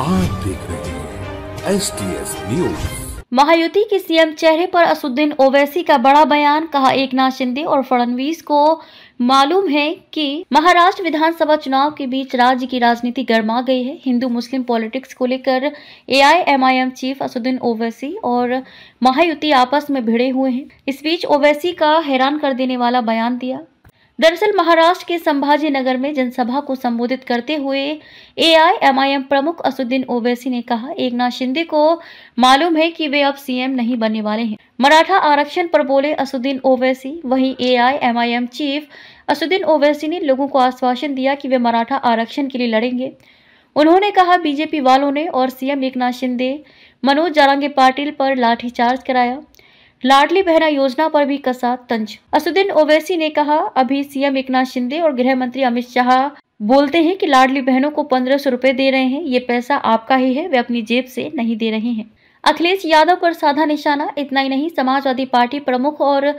आप देख रहे हैं S T S news Mahayuti के सीएम चेहरे पर असुद्दीन ओवैसी का बड़ा बयान कहा एक नाथ शिंदे और फडनवीस को मालूम है कि महाराष्ट्र विधानसभा चुनाव के बीच राज्य की राजनीति गर्मा गई है हिंदू मुस्लिम पॉलिटिक्स को लेकर एआईएमआईएम चीफ असुद्दीन ओवैसी और महायुति आपस में भिड़े हुए हैं इस बीच ओवैसी का हैरान कर देने वाला बयान दिया दरअसल महाराष्ट्र के संभाजी नगर में जनसभा को संबोधित करते हुए एआईएमआईएम प्रमुख असुद्दीन ओवैसी ने कहा एकनाथ शिंदे को मालूम है कि वे अब सीएम नहीं बनने वाले हैं मराठा आरक्षण पर बोले असुद्दीन ओवैसी वहीं एआईएमआईएम चीफ असुद्दीन ओवैसी ने लोगों को आश्वासन दिया कि वे मराठा आरक्षण के लिए लड़ेंगे उन्होंने कहा बीजेपी वालों ने और सीएम एकनाथ शिंदे मनोज जारांगे पाटिल पर लाठीचार्ज कराया लाडली बहना योजना पर भी कसा तंज असुद्दीन ओवैसी ने कहा अभी सीएम एक शिंदे और गृह मंत्री अमित शाह बोलते हैं कि लाडली बहनों को पंद्रह सौ रूपए दे रहे हैं ये पैसा आपका ही है वे अपनी जेब से नहीं दे रहे हैं अखिलेश यादव पर साधा निशाना इतना ही नहीं समाजवादी पार्टी प्रमुख और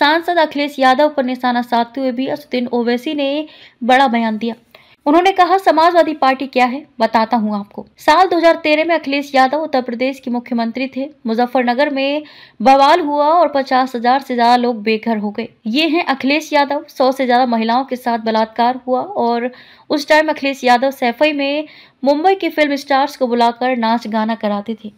सांसद अखिलेश यादव पर निशाना साधते हुए भी असुद्दीन ओवैसी ने बड़ा बयान दिया उन्होंने कहा समाजवादी पार्टी क्या है बताता हूँ आपको साल 2013 में अखिलेश यादव उत्तर प्रदेश के मुख्यमंत्री थे मुजफ्फरनगर में बवाल हुआ और पचास हजार से ज्यादा लोग बेघर हो गए ये हैं अखिलेश यादव सौ से ज्यादा महिलाओं के साथ बलात्कार हुआ और उस टाइम अखिलेश यादव सैफई में मुंबई के फिल्म स्टार्स को बुलाकर नाच गाना कराते थे